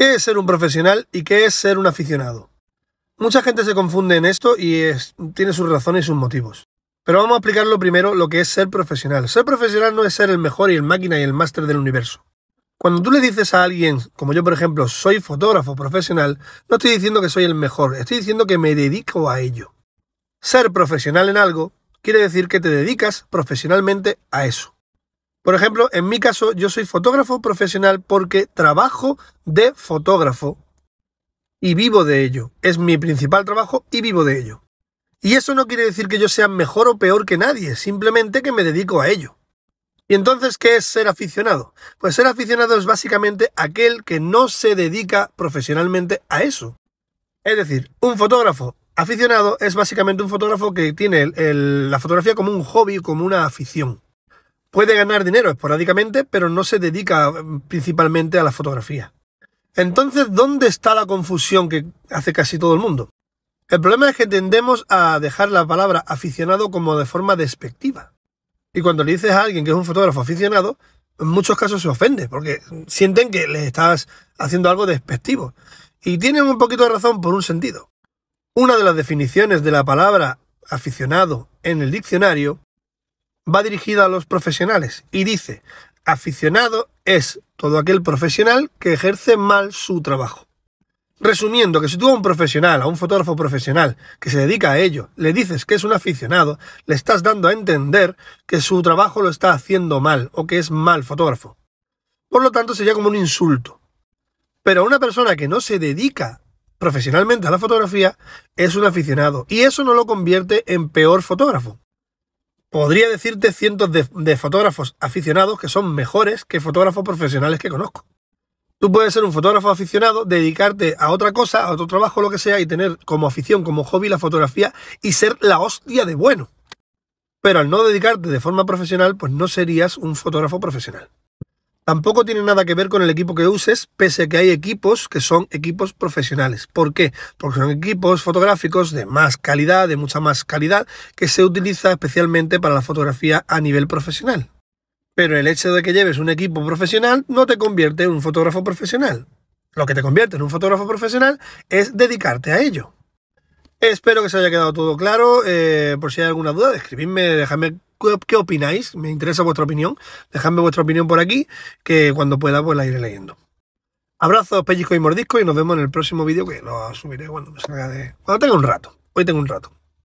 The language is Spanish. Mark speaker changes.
Speaker 1: ¿Qué es ser un profesional y qué es ser un aficionado? Mucha gente se confunde en esto y tiene sus razones y sus motivos. Pero vamos a lo primero lo que es ser profesional. Ser profesional no es ser el mejor y el máquina y el máster del universo. Cuando tú le dices a alguien, como yo por ejemplo, soy fotógrafo profesional, no estoy diciendo que soy el mejor, estoy diciendo que me dedico a ello. Ser profesional en algo quiere decir que te dedicas profesionalmente a eso. Por ejemplo, en mi caso, yo soy fotógrafo profesional porque trabajo de fotógrafo y vivo de ello. Es mi principal trabajo y vivo de ello. Y eso no quiere decir que yo sea mejor o peor que nadie, simplemente que me dedico a ello. ¿Y entonces qué es ser aficionado? Pues ser aficionado es básicamente aquel que no se dedica profesionalmente a eso. Es decir, un fotógrafo aficionado es básicamente un fotógrafo que tiene la fotografía como un hobby, como una afición puede ganar dinero esporádicamente, pero no se dedica mm, principalmente a la fotografía. Entonces, ¿dónde está la confusión que hace casi todo el mundo? El problema es que tendemos a dejar la palabra aficionado como de forma despectiva. Y cuando le dices a alguien que es un fotógrafo aficionado, en muchos casos se ofende, porque sienten que le estás haciendo algo despectivo. Y tienen un poquito de razón por un sentido. Una de las definiciones de la palabra aficionado en el diccionario va dirigida a los profesionales y dice, aficionado es todo aquel profesional que ejerce mal su trabajo. Resumiendo, que si tú a un profesional, a un fotógrafo profesional que se dedica a ello, le dices que es un aficionado, le estás dando a entender que su trabajo lo está haciendo mal o que es mal fotógrafo. Por lo tanto, sería como un insulto. Pero una persona que no se dedica profesionalmente a la fotografía es un aficionado y eso no lo convierte en peor fotógrafo podría decirte cientos de, fotógrafos aficionados que son mejores que fotógrafos profesionales que conozco. Tú puedes ser un fotógrafo aficionado, dedicarte a otra cosa, a otro trabajo, lo que sea, y tener como afición, como hobby la fotografía y ser la hostia de bueno. Pero al no dedicarte de forma profesional, pues no serías un fotógrafo profesional. Tampoco tiene nada que ver con el equipo que uses, pese a que hay equipos que son equipos profesionales. ¿Por qué? Porque son equipos fotográficos de más calidad, de mucha más calidad, que se utiliza especialmente para la fotografía a nivel profesional. Pero el hecho de que lleves un equipo profesional no te convierte en un fotógrafo profesional. Lo que te convierte en un fotógrafo profesional es dedicarte a ello. Espero que se haya quedado todo claro. Eh, por si hay alguna duda, escribidme, dejadme ¿Qué, opináis? Me interesa vuestra opinión. Dejadme vuestra opinión por aquí, que cuando pueda pues la iré leyendo. Abrazos, pellizco y mordisco y nos vemos en el próximo vídeo que lo subiré cuando me cuando tenga un rato. Hoy tengo un rato.